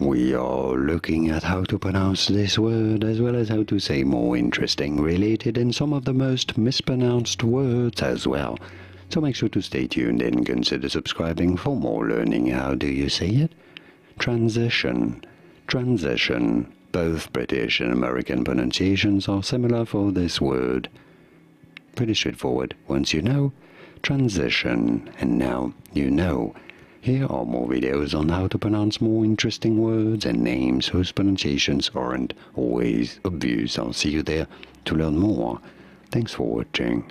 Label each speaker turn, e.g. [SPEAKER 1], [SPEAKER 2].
[SPEAKER 1] We are looking at how to pronounce this word as well as how to say more interesting, related and some of the most mispronounced words as well. So make sure to stay tuned and consider subscribing for more learning. How do you say it? Transition. Transition. Both British and American pronunciations are similar for this word. Pretty straightforward once you know. Transition. And now you know. Here are more videos on how to pronounce more interesting words and names whose pronunciations aren't always obvious. I'll see you there to learn more. Thanks for watching.